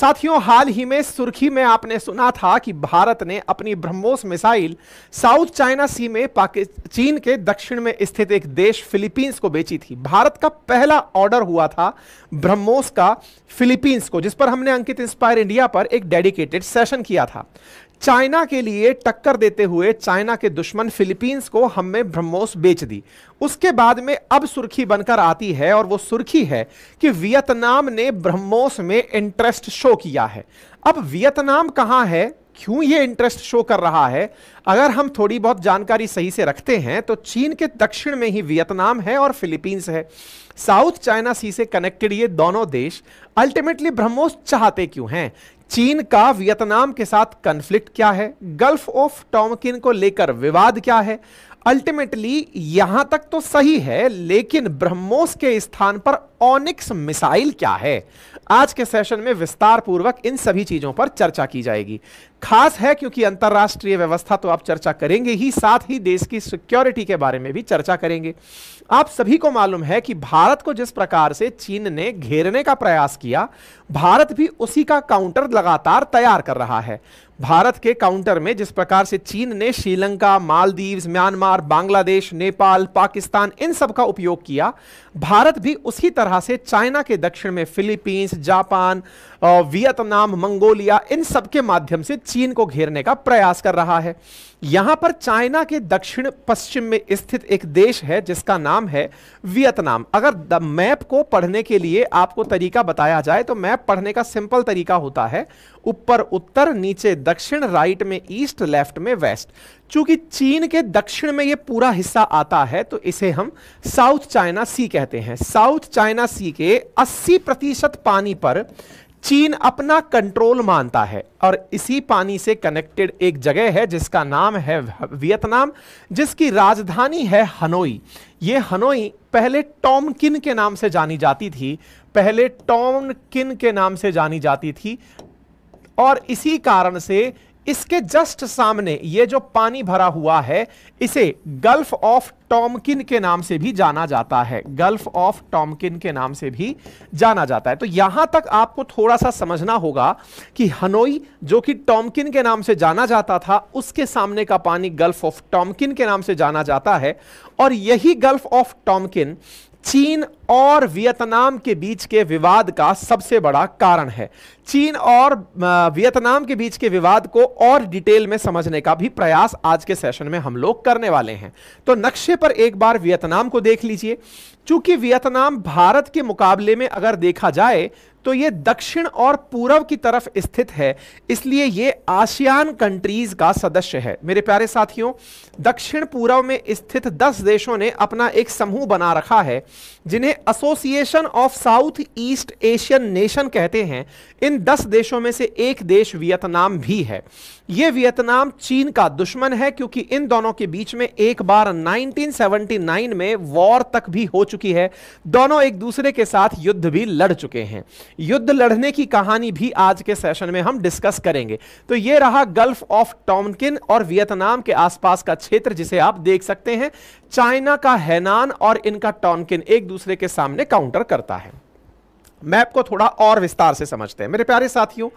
साथियों हाल ही में सुर्खी में आपने सुना था कि भारत ने अपनी BrahMos missile South China Sea Cheen चीन के दक्षिण में स्थित एक देश फिलीपींस को बेची थी भारत का पहला ऑर्डर हुआ था ब्रह्मोस का फिलीपींस को जिस पर हमने अंकित इंस्पायर इंडिया पर एक डेडिकेटेड सेशन किया था चाइना के लिए टक्कर देते हुए चाइना के दुश्मन फिलीपींस को हमने ब्रह्मोस बेच दी उसके बाद में अब सुर्खी बनकर आती है और वो सुर्खी है कि वियतनाम ने ब्रह्मोस में इंटरेस्ट शो किया है अब वियतनाम कहाँ है क्यों ये इंटरेस्ट शो कर रहा है अगर हम थोड़ी बहुत जानकारी सही से रखते हैं तो चीन के दक्षिण में ही वियतनाम है और फिलीपींस है साउथ चाइना सी से कनेक्टेड ये दोनों देश अल्टीमेटली ब्रह्मोस चाहते क्यों हैं चीन का वियतनाम के साथ कन्फ्लिक्ट क्या है गल्फ ऑफ टॉमकिन को लेकर विवाद क्या है अल्टीमेटली यहां तक तो सही है लेकिन ब्रह्मोस के स्थान पर ऑनिक्स मिसाइल क्या है आज के सेशन में विस्तार पूर्वक इन सभी चीजों पर चर्चा की जाएगी खास है क्योंकि अंतर्राष्ट्रीय व्यवस्था तो आप चर्चा करेंगे ही साथ ही देश की सिक्योरिटी के बारे में भी चर्चा करेंगे आप सभी को मालूम है कि भारत को जिस प्रकार से चीन ने घेरने का प्रयास किया भारत भी उसी का काउंटर लगातार तैयार कर रहा है भारत के काउंटर में जिस प्रकार से चीन ने श्रीलंका मालदीव्स म्यांमार बांग्लादेश नेपाल पाकिस्तान इन सब का उपयोग किया भारत भी उसी तरह से चाइना के दक्षिण में फिलीपींस जापान वियतनाम मंगोलिया इन सब के माध्यम से चीन को घेरने का प्रयास कर रहा है यहां पर चाइना के दक्षिण पश्चिम में स्थित एक देश है जिसका नाम है वियतनाम अगर द मैप को पढ़ने के लिए आपको तरीका बताया जाए तो मैप पढ़ने का सिंपल तरीका होता है ऊपर उत्तर नीचे दक्षिण राइट में ईस्ट लेफ्ट में वेस्ट चूंकि चीन के दक्षिण में यह पूरा हिस्सा आता है तो इसे हम साउथ चाइना सी कहते हैं साउथ चाइना सी के अस्सी प्रतिशत पानी पर चीन अपना कंट्रोल मानता है और इसी पानी से कनेक्टेड एक जगह है जिसका नाम है वियतनाम जिसकी राजधानी है हनोई ये हनोई पहले टॉमकिन के नाम से जानी जाती थी पहले टॉमकिन के नाम से जानी जाती थी और इसी कारण से इसके जस्ट सामने ये जो पानी भरा हुआ है इसे गल्फ ऑफ टॉमकिन के नाम से भी जाना जाता है गल्फ ऑफ टॉमकिन के नाम से भी जाना जाता है तो यहां तक आपको थोड़ा सा समझना होगा कि हनोई जो कि टॉमकिन के नाम से जाना जाता था उसके सामने का पानी गल्फ ऑफ टॉमकिन के नाम से जाना जाता है और यही गल्फ ऑफ टॉमकिन चीन और वियतनाम के बीच के विवाद का सबसे बड़ा कारण है चीन और वियतनाम के बीच के विवाद को और डिटेल में समझने का भी प्रयास आज के सेशन में हम लोग करने वाले हैं तो नक्शे पर एक बार वियतनाम को देख लीजिए चूंकि वियतनाम भारत के मुकाबले में अगर देखा जाए तो ये दक्षिण और पूर्व की तरफ स्थित है इसलिए ये आसियान कंट्रीज का सदस्य है मेरे प्यारे साथियों दक्षिण पूर्व में स्थित 10 देशों ने अपना एक समूह बना रखा है जिन्हें Association of South East Asian nation कहते हैं इन 10 देशों में से एक देश वियतनाम भी है ये वियतनाम चीन का दुश्मन है क्योंकि इन दोनों के बीच में एक बार 1979 में वॉर तक भी हो चुकी है दोनों एक दूसरे के साथ युद्ध भी लड़ चुके हैं युद्ध लड़ने की कहानी भी आज के सेशन में हम डिस्कस करेंगे तो ये रहा गल्फ ऑफ टॉमकिन और वियतनाम के आसपास का क्षेत्र जिसे आप देख सकते हैं चाइना का हैनान और इनका टॉमकिन एक दूसरे के सामने काउंटर करता है मैप को थोड़ा और विस्तार से समझते हैं मेरे प्यारे साथियों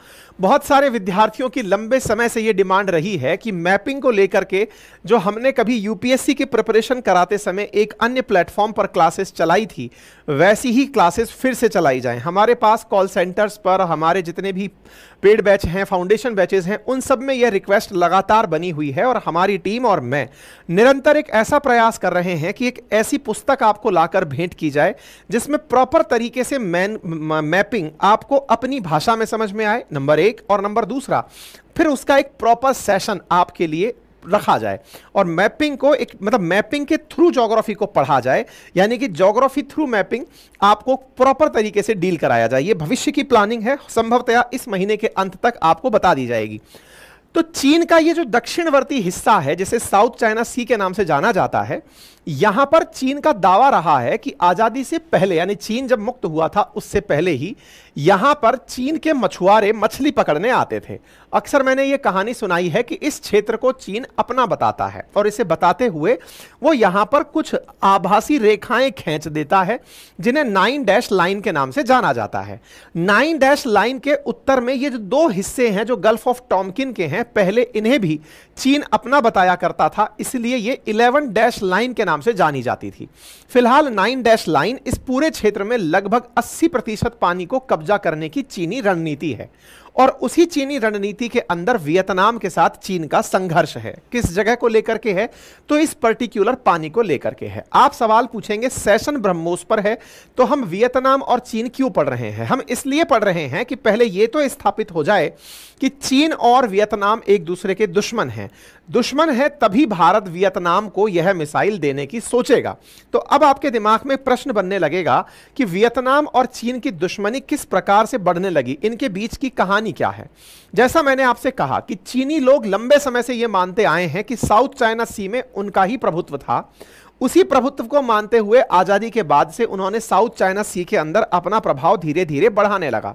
बहुत सारे विद्यार्थियों की लंबे समय से ये डिमांड रही है कि मैपिंग को लेकर के जो हमने कभी यूपीएससी की प्रिपरेशन कराते समय एक अन्य प्लेटफॉर्म पर क्लासेस चलाई थी वैसी ही क्लासेस फिर से चलाई जाएं हमारे पास कॉल सेंटर्स पर हमारे जितने भी पेड बैच हैं फाउंडेशन बैचेस हैं उन सब में यह रिक्वेस्ट लगातार बनी हुई है और हमारी टीम और मैं निरंतर एक ऐसा प्रयास कर रहे हैं कि एक ऐसी पुस्तक आपको लाकर भेंट की जाए जिसमें प्रॉपर तरीके से मैन मैपिंग आपको अपनी भाषा में समझ में आए नंबर एक और नंबर दूसरा फिर उसका एक प्रॉपर सेशन आपके लिए रखा जाए और मैपिंग को एक मतलब मैपिंग के थ्रू जोग्राफी को पढ़ा जाए यानी कि जोग्राफी थ्रू मैपिंग आपको प्रॉपर तरीके से डील कराया जाए ये भविष्य की प्लानिंग है संभवतया इस महीने के अंत तक आपको बता दी जाएगी तो चीन का ये जो दक्षिणवर्ती हिस्सा है जिसे साउथ चाइना सी के नाम से जाना जाता है यहां पर चीन का दावा रहा है कि आजादी से पहले यानी चीन जब मुक्त हुआ था उससे पहले ही यहां पर चीन के मछुआरे मछली पकड़ने आते थे अक्सर मैंने ये कहानी सुनाई है कि इस क्षेत्र को चीन अपना बताता है और इसे बताते हुए वो यहाँ पर कुछ आभासी रेखाएं खींच देता है जिन्हें नाइन डैश लाइन के नाम से जाना जाता है नाइन डैश लाइन के उत्तर में ये जो दो हिस्से हैं जो गल्फ ऑफ टॉमकिन के हैं पहले इन्हें भी चीन अपना बताया करता था इसलिए ये इलेवन डैश लाइन के नाम से जानी जाती थी फिलहाल नाइन डैश लाइन इस पूरे क्षेत्र में लगभग अस्सी पानी को कब्जा करने की चीनी रणनीति है और उसी चीनी रणनीति के अंदर वियतनाम के साथ चीन का संघर्ष है किस जगह को लेकर के है तो इस पर्टिकुलर पानी को लेकर के है आप सवाल पूछेंगे सेशन ब्रह्मोस पर है तो हम वियतनाम और चीन क्यों पढ़ रहे हैं हम इसलिए पढ़ रहे हैं कि पहले यह तो स्थापित हो जाए कि चीन और वियतनाम एक दूसरे के दुश्मन हैं दुश्मन है तभी भारत वियतनाम को यह मिसाइल देने की सोचेगा तो अब आपके दिमाग में प्रश्न बनने लगेगा कि वियतनाम और चीन की दुश्मनी किस प्रकार से बढ़ने लगी इनके बीच की कहानी क्या है जैसा मैंने आपसे कहा कि चीनी लोग लंबे समय से यह मानते आए हैं कि साउथ चाइना सी में उनका ही प्रभुत्व था उसी प्रभुत्व को मानते हुए आज़ादी के बाद से उन्होंने साउथ चाइना सी के अंदर अपना प्रभाव धीरे धीरे बढ़ाने लगा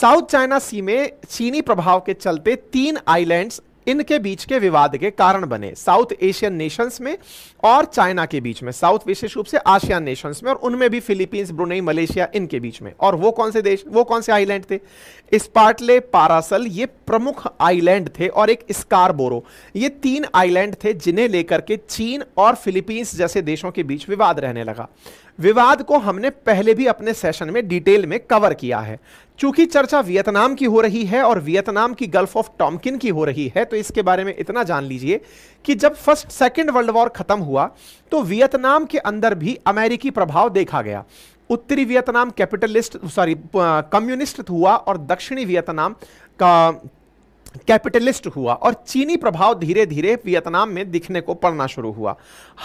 साउथ चाइना सी में चीनी प्रभाव के चलते तीन आइलैंड्स इनके बीच के विवाद के कारण बने साउथ एशियन नेशंस में और चाइना के बीच में साउथ विशेष रूप से आशियान नेशंस में और उनमें भी फिलीपींस ब्रुनई मलेशिया इनके बीच में और वो कौन से देश वो कौन से आइलैंड थे स्पार्टले पारासल ये प्रमुख आइलैंड थे और एक स्कारबोरो ये तीन आइलैंड थे जिन्हें लेकर के चीन और फिलीपींस जैसे देशों के बीच विवाद रहने लगा विवाद को हमने पहले भी अपने सेशन में डिटेल में कवर किया है चूंकि चर्चा वियतनाम की हो रही है और वियतनाम की गल्फ ऑफ टॉमकिन की हो रही है तो इसके बारे में इतना जान लीजिए कि जब फर्स्ट सेकेंड वर्ल्ड वॉर खत्म हुआ तो वियतनाम के अंदर भी अमेरिकी प्रभाव देखा गया उत्तरी वियतनाम कैपिटलिस्ट सॉरी कम्युनिस्ट हुआ और दक्षिणी वियतनाम का कैपिटलिस्ट हुआ और चीनी प्रभाव धीरे धीरे वियतनाम में दिखने को पड़ना शुरू हुआ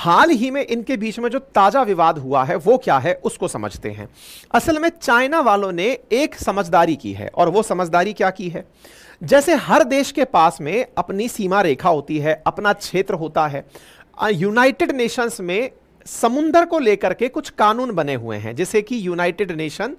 हाल ही में इनके बीच में जो ताज़ा विवाद हुआ है वो क्या है उसको समझते हैं असल में चाइना वालों ने एक समझदारी की है और वो समझदारी क्या की है जैसे हर देश के पास में अपनी सीमा रेखा होती है अपना क्षेत्र होता है यूनाइटेड नेशंस में समुंदर को लेकर के कुछ कानून बने हुए हैं जिसे कि United Nation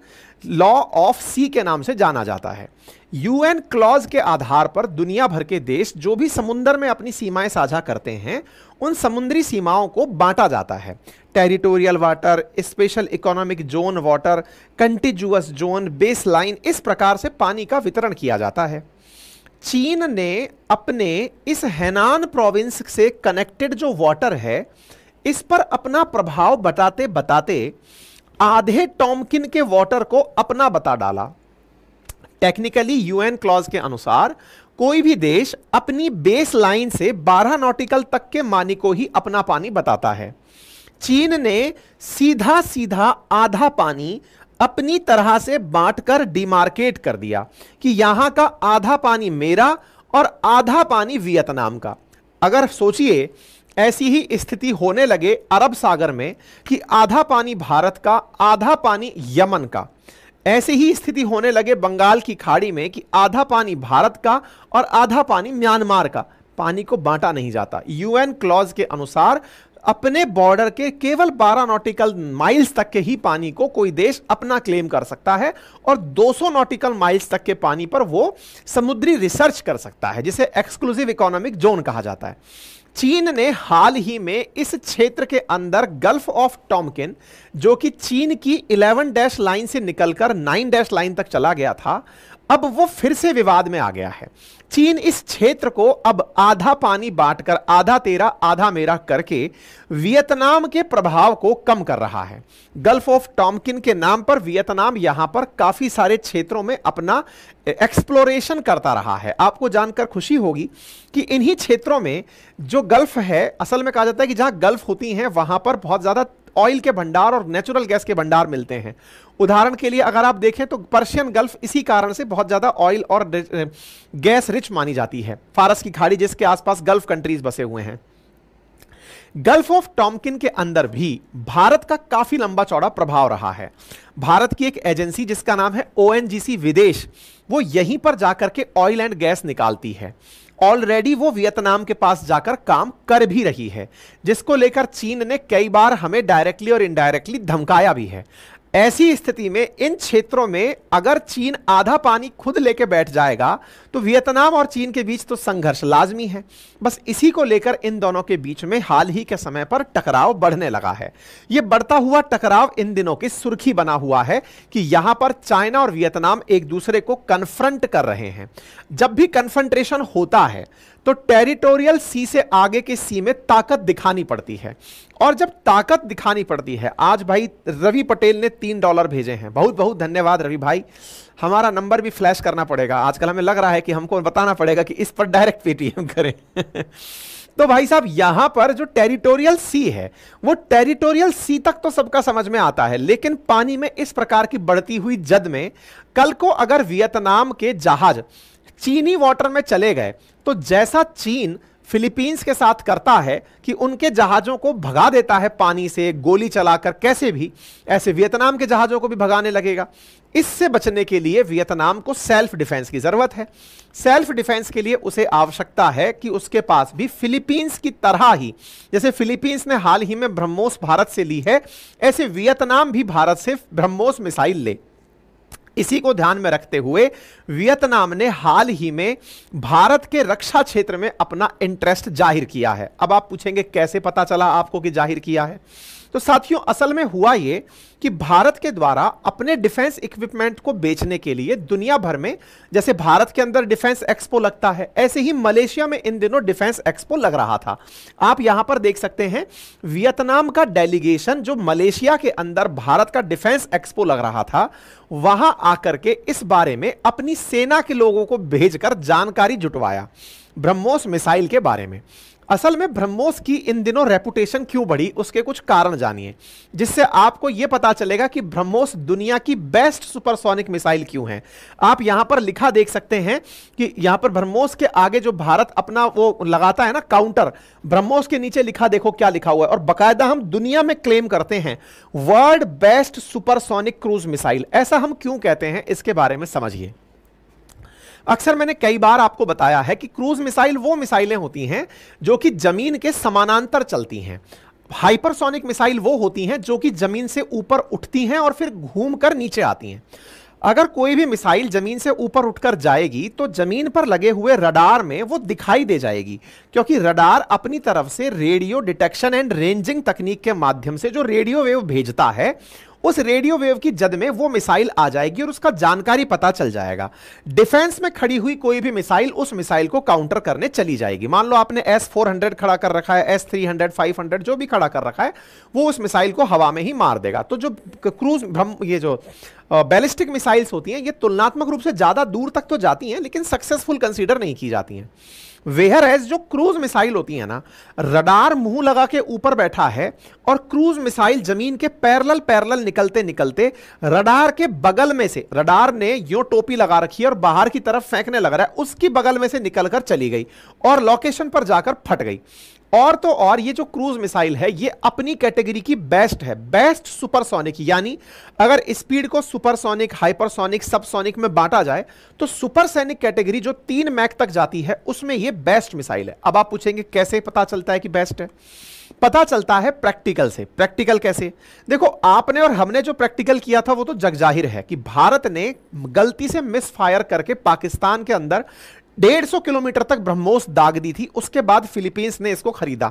law of sea के नाम से जाना जाता है यूएन क्लॉज के आधार पर दुनिया भर के देश जो भी समुंदर में अपनी सीमाएं साझा करते हैं उन समुद्री सीमाओं को बांटा जाता है territorial water special economic zone water contiguous zone base line इस प्रकार से पानी का वितरण किया जाता है चीन ने अपने इस हैनान प्रोविंस से कनेक्टेड जो वाटर है इस पर अपना प्रभाव बताते बताते आधे टॉमकिन के वाटर को अपना बता डाला टेक्निकली यूएन क्लॉज के अनुसार कोई भी देश अपनी बेस लाइन से 12 नॉटिकल तक के मानी को ही अपना पानी बताता है चीन ने सीधा सीधा आधा पानी अपनी तरह से बांटकर डिमार्केट कर दिया कि यहां का आधा पानी मेरा और आधा पानी वियतनाम का अगर सोचिए ऐसी ही स्थिति होने लगे अरब सागर में कि आधा पानी भारत का आधा पानी यमन का ऐसी ही स्थिति होने लगे बंगाल की खाड़ी में कि आधा पानी भारत का और आधा पानी म्यांमार का पानी को बांटा नहीं जाता यूएन क्लॉज के अनुसार अपने बॉर्डर के केवल 12 नॉटिकल माइल्स तक के ही पानी को कोई देश अपना क्लेम कर सकता है और 200 नॉटिकल माइल्स तक के पानी पर वो समुद्री रिसर्च कर सकता है जिसे एक्सक्लूसिव इकोनॉमिक जोन कहा जाता है चीन ने हाल ही में इस क्षेत्र के अंदर गल्फ ऑफ टॉमकिन जो कि चीन की 11 डैश लाइन से निकलकर 9 डैश लाइन तक चला गया था अब वो फिर से विवाद में आ गया है चीन इस क्षेत्र को अब आधा पानी बांटकर आधा तेरा आधा मेरा करके वियतनाम के प्रभाव को कम कर रहा है गल्फ ऑफ टॉमकिन के नाम पर वियतनाम यहां पर काफी सारे क्षेत्रों में अपना एक्सप्लोरेशन करता रहा है आपको जानकर खुशी होगी कि इन्हीं क्षेत्रों में जो गल्फ है असल में कहा जाता है कि जहां गल्फ होती हैं वहां पर बहुत ज्यादा ऑयल के भंडार और नेचुरल गैस के भंडार मिलते हैं उदाहरण के लिए अगर आप देखें तो पर्शियन गल्फ इसी कारण से बहुत ज़्यादा ऑयल और गैस रिच मानी जाती है फारस की खाड़ी जिसके आसपास गल्फ कंट्रीज बसे हुए हैं गल्फ ऑफ टॉमकिन के अंदर भी भारत का काफी लंबा चौड़ा प्रभाव रहा है भारत की एक एजेंसी जिसका नाम है ओएनजीसी विदेश वो यहीं पर जाकर के ऑयल एंड गैस निकालती है ऑलरेडी वो वियतनाम के पास जाकर काम कर भी रही है जिसको लेकर चीन ने कई बार हमें डायरेक्टली और इनडायरेक्टली धमकाया भी है ऐसी स्थिति में इन क्षेत्रों में अगर चीन आधा पानी खुद लेके बैठ जाएगा तो वियतनाम और चीन के बीच तो संघर्ष लाजमी है बस इसी को लेकर इन दोनों के बीच में हाल ही के समय पर टकराव बढ़ने लगा है यह बढ़ता हुआ टकराव इन दिनों की सुर्खी बना हुआ है कि यहां पर चाइना और वियतनाम एक दूसरे को कन्फ्रंट कर रहे हैं जब भी कन्फ्रंट्रेशन होता है तो टेरिटोरियल सी से आगे की सी में ताकत दिखानी पड़ती है और जब ताकत दिखानी पड़ती है आज भाई रवि पटेल ने तीन डॉलर भेजे हैं बहुत बहुत धन्यवाद रवि भाई हमारा नंबर भी फ्लैश करना पड़ेगा आजकल हमें लग रहा है कि हमको बताना पड़ेगा कि इस पर डायरेक्ट पेटीएम करें तो भाई साहब यहां पर जो टेरिटोरियल सी है वो टेरिटोरियल सी तक तो सबका समझ में आता है लेकिन पानी में इस प्रकार की बढ़ती हुई जद में कल को अगर वियतनाम के जहाज चीनी वाटर में चले गए तो जैसा चीन फिलीपींस के साथ करता है कि उनके जहाज़ों को भगा देता है पानी से गोली चलाकर कैसे भी ऐसे वियतनाम के जहाज़ों को भी भगाने लगेगा इससे बचने के लिए वियतनाम को सेल्फ डिफेंस की ज़रूरत है सेल्फ डिफेंस के लिए उसे आवश्यकता है कि उसके पास भी फिलीपींस की तरह ही जैसे फिलीपींस ने हाल ही में ब्रह्मोस भारत से ली है ऐसे वियतनाम भी भारत से ब्रह्मोस मिसाइल ले इसी को ध्यान में रखते हुए वियतनाम ने हाल ही में भारत के रक्षा क्षेत्र में अपना इंटरेस्ट जाहिर किया है अब आप पूछेंगे कैसे पता चला आपको कि जाहिर किया है तो साथियों असल में हुआ ये कि भारत के द्वारा अपने डिफेंस इक्विपमेंट को बेचने के लिए दुनिया भर में जैसे भारत के अंदर डिफेंस एक्सपो लगता है ऐसे ही मलेशिया में इन दिनों डिफेंस एक्सपो लग रहा था आप यहां पर देख सकते हैं वियतनाम का डेलीगेशन जो मलेशिया के अंदर भारत का डिफेंस एक्सपो लग रहा था वहां आकर के इस बारे में अपनी सेना के लोगों को भेजकर जानकारी जुटवाया ब्रह्मोस मिसाइल के बारे में असल में ब्रह्मोस की इन दिनों रेपुटेशन क्यों बढ़ी उसके कुछ कारण जानिए जिससे आपको यह पता चलेगा कि ब्रह्मोस दुनिया की बेस्ट सुपरसोनिक मिसाइल क्यों है आप यहां पर लिखा देख सकते हैं कि यहां पर ब्रह्मोस के आगे जो भारत अपना वो लगाता है ना काउंटर ब्रह्मोस के नीचे लिखा देखो क्या लिखा हुआ है और बाकायदा हम दुनिया में क्लेम करते हैं world best supersonic cruise missile ऐसा हम क्यों कहते हैं इसके बारे में समझिए अक्सर मैंने कई बार आपको बताया है कि क्रूज मिसाइल वो मिसाइलें होती हैं जो कि जमीन के समानांतर चलती हैं हाइपरसोनिक मिसाइल वो होती हैं जो कि जमीन से ऊपर उठती हैं और फिर घूम कर नीचे आती हैं अगर कोई भी मिसाइल जमीन से ऊपर उठकर जाएगी तो जमीन पर लगे हुए रडार में वो दिखाई दे जाएगी क्योंकि रडार अपनी तरफ से रेडियो डिटेक्शन एंड रेंजिंग तकनीक के माध्यम से जो रेडियो वेव भेजता है उस रेडियो वेव की जद में वो मिसाइल आ जाएगी और उसका जानकारी पता चल जाएगा डिफेंस में खड़ी हुई कोई भी मिसाइल उस मिसाइल को काउंटर करने चली जाएगी मान लो आपने एस फोर खड़ा कर रखा है एस थ्री हंड्रेड जो भी खड़ा कर रखा है वो उस मिसाइल को हवा में ही मार देगा तो जो क्रूज भ्रम ये जो बैलिस्टिक मिसाइल्स होती हैं ये तुलनात्मक रूप से ज़्यादा दूर तक तो जाती हैं लेकिन सक्सेसफुल कंसीडर नहीं की जाती हैं वेहर एज जो क्रूज मिसाइल होती है ना रडार मुंह लगा के ऊपर बैठा है और क्रूज मिसाइल जमीन के पैरल पैरल निकलते निकलते रडार के बगल में से रडार ने यो टोपी लगा रखी है और बाहर की तरफ फेंकने लग रहा है उसकी बगल में से निकलकर चली गई और लोकेशन पर जाकर फट गई और तो और ये जो क्रूज मिसाइल है ये अपनी कैटेगरी की बेस्ट है बेस्ट सुपरसोनिक यानी अगर स्पीड को सुपरसोनिक हाइपरसोनिक सबसोनिक में बांटा जाए तो सुपरसैनिक कैटेगरी जो तीन मैक तक जाती है उसमें ये बेस्ट मिसाइल है अब आप पूछेंगे कैसे पता चलता है कि बेस्ट है पता चलता है प्रैक्टिकल से प्रैक्टिकल कैसे देखो आपने और हमने जो प्रैक्टिकल किया था वो तो जग जाहिर है कि भारत ने गलती से मिस फायर करके पाकिस्तान के अंदर 150 किलोमीटर तक ब्रह्मोस दाग दी थी उसके बाद फिलीपींस ने इसको खरीदा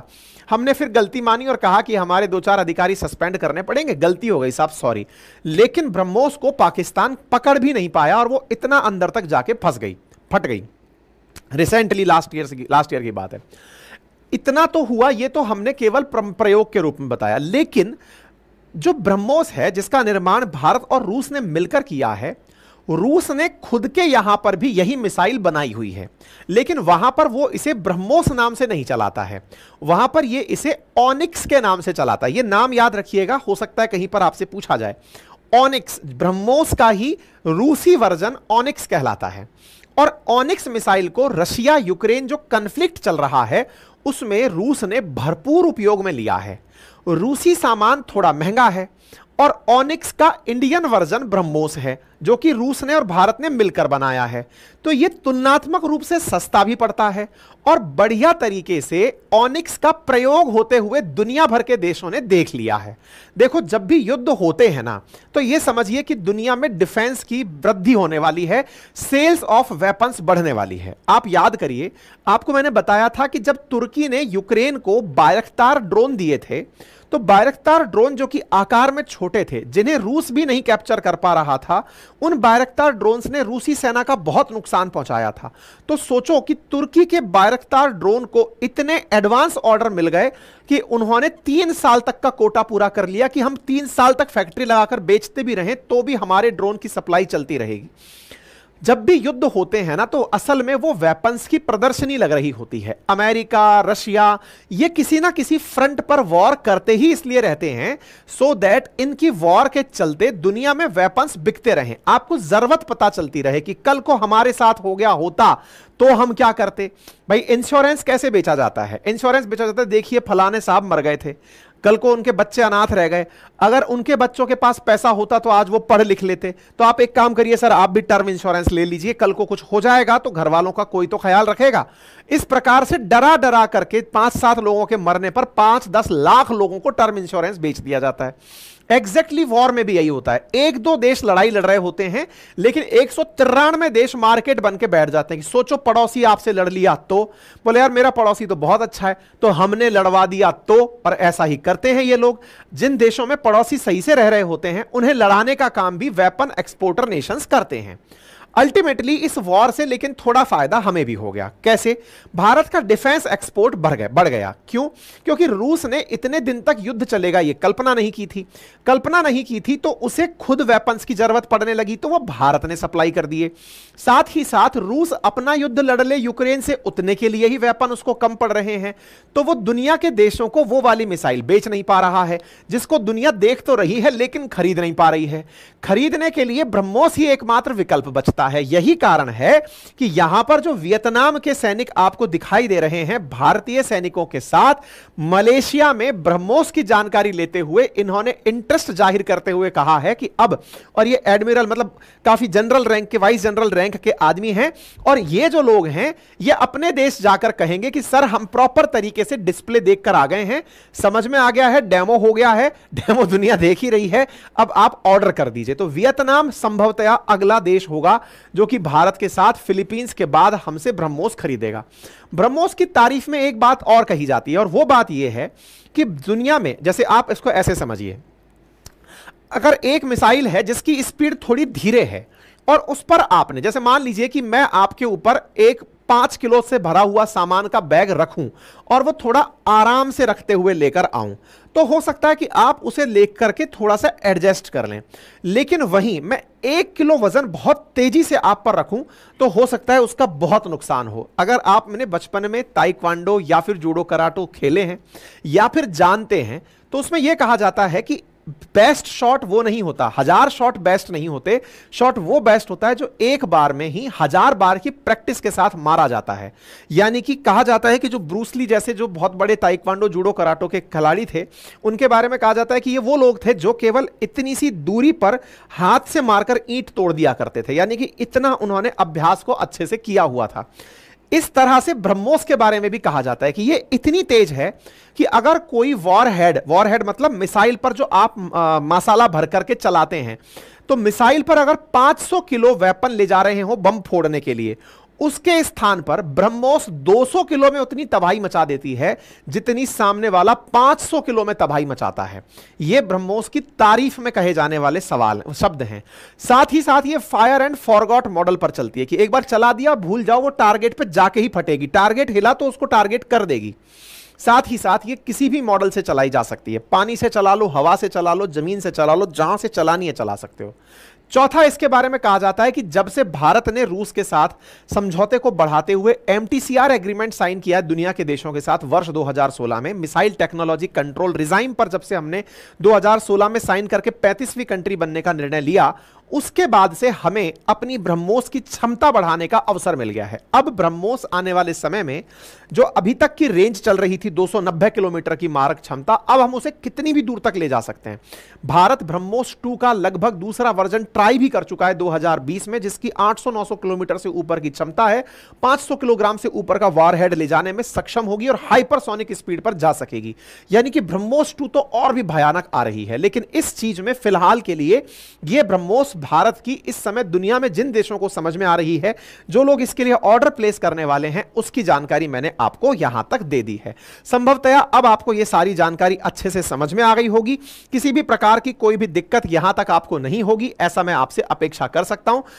हमने फिर गलती मानी और कहा कि हमारे दो चार अधिकारी सस्पेंड करने पड़ेंगे गलती हो गई साहब सॉरी लेकिन ब्रह्मोस को पाकिस्तान पकड़ भी नहीं पाया और वो इतना अंदर तक जाके फंस गई फट गई recently last year last year की बात है इतना तो हुआ ये तो हमने केवल प्रयोग के रूप में बताया लेकिन जो ब्रह्मोस है जिसका निर्माण भारत और रूस ने मिलकर किया है रूस ने खुद के यहां पर भी यही मिसाइल बनाई हुई है लेकिन वहां पर वो इसे ब्रह्मोस नाम से नहीं चलाता है वहां पर ये इसे ऑनिक्स के नाम से चलाता है ये नाम याद रखिएगा हो सकता है कहीं पर आपसे पूछा जाए ऑनिक्स ब्रह्मोस का ही रूसी वर्जन ऑनिक्स कहलाता है और ऑनिक्स मिसाइल को रशिया यूक्रेन जो कन्फ्लिक्ट चल रहा है उसमें रूस ने भरपूर उपयोग में लिया है रूसी सामान थोड़ा महंगा है और ऑनिक्स का इंडियन वर्जन ब्रह्मोस है जो कि रूस ने और भारत ने मिलकर बनाया है तो यह तुलनात्मक रूप से सस्ता भी पड़ता है और बढ़िया तरीके से ऑनिक्स का प्रयोग होते हुए दुनिया भर के देशों ने देख लिया है देखो जब भी युद्ध होते हैं ना तो यह समझिए कि दुनिया में डिफेंस की वृद्धि होने वाली है सेल्स ऑफ वेपन्स बढ़ने वाली है आप याद करिए आपको मैंने बताया था कि जब तुर्की ने यूक्रेन को बायरख्तार ड्रोन दिए थे तो बायरकतार ड्रोन जो कि आकार में छोटे थे जिन्हें रूस भी नहीं कैप्चर कर पा रहा था उन बायरकतार ड्रोन्स ने रूसी सेना का बहुत नुकसान पहुंचाया था तो सोचो कि तुर्की के बायरकतार ड्रोन को इतने एडवांस ऑर्डर मिल गए कि उन्होंने तीन साल तक का कोटा पूरा कर लिया कि हम तीन साल तक फैक्ट्री लगाकर बेचते भी रहे तो भी हमारे ड्रोन की सप्लाई चलती रहेगी जब भी युद्ध होते हैं ना तो असल में वो वेपन्स की प्रदर्शनी लग रही होती है अमेरिका रशिया ये किसी ना किसी फ्रंट पर वॉर करते ही इसलिए रहते हैं सो so दैट इनकी वॉर के चलते दुनिया में वेपन्स बिकते रहें आपको जरूरत पता चलती रहे कि कल को हमारे साथ हो गया होता तो हम क्या करते भाई इंश्योरेंस कैसे बेचा जाता है इंश्योरेंस बेचा जाता है देखिए फलाने साहब मर गए थे कल को उनके बच्चे अनाथ रह गए अगर उनके बच्चों के पास पैसा होता तो आज वो पढ़ लिख लेते तो आप एक काम करिए सर आप भी टर्म इंश्योरेंस ले लीजिए कल को कुछ हो जाएगा तो घर वालों का कोई तो ख्याल रखेगा इस प्रकार से डरा डरा करके पांच सात लोगों के मरने पर पांच दस लाख लोगों को टर्म इंश्योरेंस बेच दिया जाता है एग्जैक्टली वॉर में भी यही होता है एक दो देश लड़ाई लड़ रहे होते हैं लेकिन एक देश मार्केट बन के बैठ जाते हैं कि सोचो पड़ोसी आपसे लड़ लिया तो बोले यार मेरा पड़ोसी तो बहुत अच्छा है तो हमने लड़वा दिया तो और ऐसा ही करते हैं ये लोग जिन देशों में पड़ोसी सही से रह रहे होते हैं उन्हें लड़ाने का काम भी वेपन एक्सपोर्टर नेशंस करते हैं अल्टीमेटली इस वॉर से लेकिन थोड़ा फायदा हमें भी हो गया कैसे भारत का डिफेंस एक्सपोर्ट बढ़ गया बढ़ गया क्यों क्योंकि रूस ने इतने दिन तक युद्ध चलेगा ये कल्पना नहीं की थी कल्पना नहीं की थी तो उसे खुद वेपन्स की जरूरत पड़ने लगी तो वह भारत ने सप्लाई कर दिए साथ ही साथ रूस अपना युद्ध लड़ ले यूक्रेन से उतने के लिए ही वेपन उसको कम पड़ रहे हैं तो वो दुनिया के देशों को वो वाली मिसाइल बेच नहीं पा रहा है जिसको दुनिया देख तो रही है लेकिन खरीद नहीं पा रही है खरीदने के लिए ब्रह्मोस ही एकमात्र विकल्प बचता करता है यही कारण है कि यहां पर जो वियतनाम के सैनिक आपको दिखाई दे रहे हैं भारतीय सैनिकों के साथ मलेशिया में ब्रह्मोस की जानकारी लेते हुए इन्होंने इंटरेस्ट जाहिर करते हुए कहा है कि अब और ये एडमिरल मतलब काफी जनरल रैंक के वाइस जनरल रैंक के आदमी हैं और ये जो लोग हैं ये अपने देश जाकर कहेंगे कि सर हम प्रॉपर तरीके से डिस्प्ले देखकर आ गए हैं समझ में आ गया है डेमो हो गया है डेमो दुनिया देख ही रही है अब आप ऑर्डर कर दीजिए तो वियतनाम संभवतया अगला देश होगा जो कि भारत के साथ फिलीपींस के बाद हमसे ब्रह्मोस खरीदेगा ब्रह्मोस की तारीफ में एक बात और कही जाती है और वो बात यह है कि दुनिया में जैसे आप इसको ऐसे समझिए अगर एक मिसाइल है जिसकी स्पीड थोड़ी धीरे है और उस पर आपने जैसे मान लीजिए कि मैं आपके ऊपर एक पांच किलो से भरा हुआ सामान का बैग रखूं और वो थोड़ा आराम से रखते हुए लेकर आऊं तो हो सकता है कि आप उसे लेकर करके थोड़ा सा एडजस्ट कर लें लेकिन वहीं मैं एक किलो वजन बहुत तेजी से आप पर रखूं तो हो सकता है उसका बहुत नुकसान हो अगर आप मैंने बचपन में ताइक्वांडो या फिर जूडो कराटो खेले हैं या फिर जानते हैं तो उसमें यह कहा जाता है कि बेस्ट शॉट वो नहीं होता हजार शॉट बेस्ट नहीं होते शॉट वो बेस्ट होता है जो एक बार में ही हजार बार की प्रैक्टिस के साथ मारा जाता है यानी कि कहा जाता है कि जो ब्रूसली जैसे जो बहुत बड़े ताइक्वांडो जूडो कराटो के खिलाड़ी थे उनके बारे में कहा जाता है कि ये वो लोग थे जो केवल इतनी सी दूरी पर हाथ से मारकर ईंट तोड़ दिया करते थे यानी कि इतना उन्होंने अभ्यास को अच्छे से किया हुआ था इस तरह से ब्रह्मोस के बारे में भी कहा जाता है कि ये इतनी तेज है कि अगर कोई वॉर हेड वॉर हेड मतलब मिसाइल पर जो आप आ, मसाला भर करके चलाते हैं तो मिसाइल पर अगर 500 किलो वेपन ले जा रहे हो बम फोड़ने के लिए उसके स्थान पर ब्रह्मोस 200 किलो में उतनी तबाही मचा देती है जितनी सामने वाला 500 किलो में तबाही मचाता है यह ब्रह्मोस की तारीफ में कहे जाने वाले सवाल शब्द हैं साथ ही साथ ये फायर एंड फॉरगॉट मॉडल पर चलती है कि एक बार चला दिया भूल जाओ वो टारगेट पर जाके ही फटेगी टारगेट हिला तो उसको टारगेट कर देगी साथ ही साथ ये किसी भी मॉडल से चलाई जा सकती है पानी से चला लो हवा से चला लो जमीन से चला लो जहां से चलानी है चला सकते हो चौथा इसके बारे में कहा जाता है कि जब से भारत ने रूस के साथ समझौते को बढ़ाते हुए एम एग्रीमेंट साइन किया दुनिया के देशों के साथ वर्ष 2016 में मिसाइल टेक्नोलॉजी कंट्रोल रिजाइम पर जब से हमने 2016 में साइन करके 35वीं कंट्री बनने का निर्णय लिया उसके बाद से हमें अपनी ब्रह्मोस की क्षमता बढ़ाने का अवसर मिल गया है अब ब्रह्मोस आने वाले समय में जो अभी तक की रेंज चल रही थी 290 किलोमीटर की मारक क्षमता अब हम उसे कितनी भी दूर तक ले जा सकते हैं भारत ब्रह्मोस 2 का लगभग दूसरा वर्जन ट्राई भी कर चुका है 2020 में जिसकी 800-900 किलोमीटर से ऊपर की क्षमता है 500 किलोग्राम से ऊपर का वार ले जाने में सक्षम होगी और हाइपरसोनिक स्पीड पर जा सकेगी यानी कि ब्रह्मोस टू तो और भी भयानक आ रही है लेकिन इस चीज में फिलहाल के लिए यह ब्रह्मोस भारत की इस समय दुनिया में जिन देशों को समझ में आ रही है जो लोग इसके लिए ऑर्डर प्लेस करने वाले हैं उसकी जानकारी मैंने आपको यहां तक दे दी है संभवतया अब आपको यह सारी जानकारी अच्छे से समझ में आ गई होगी किसी भी प्रकार की कोई भी दिक्कत यहां तक आपको नहीं होगी ऐसा मैं आपसे अपेक्षा कर सकता हूं